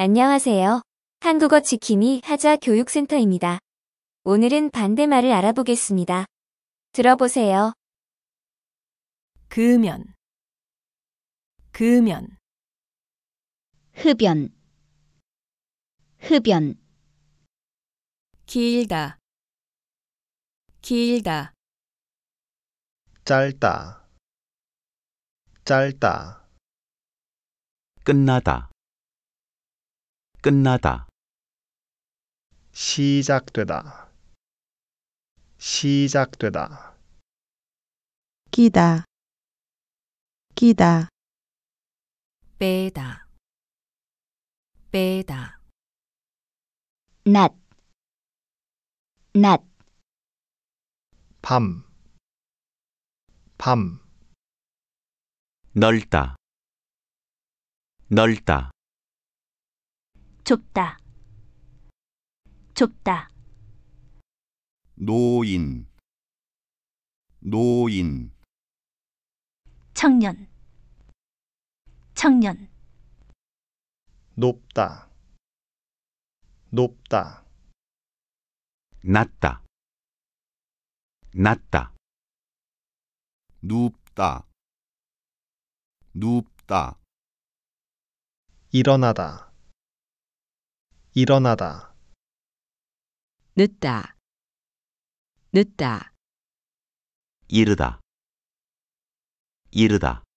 안녕하세요. 한국어 지킴이 하자 교육센터입니다. 오늘은 반대말을 알아보겠습니다. 들어보세요. 그면 그면 흡연 흡연 길다 길다 짧다 짧다 끝나다 끝나다 시작되다 시작되다 끼다 끼다 빼다 빼다 낮, 낮, 밤, 밤, 넓다, 넓다. 좁다, 좁다. 노인, 노인. 청년, 청년. 높다, 높다. 낮다, 낮다. 눕다, 눕다. 일어나다 일어나다 늦다 늦다 이르다 이르다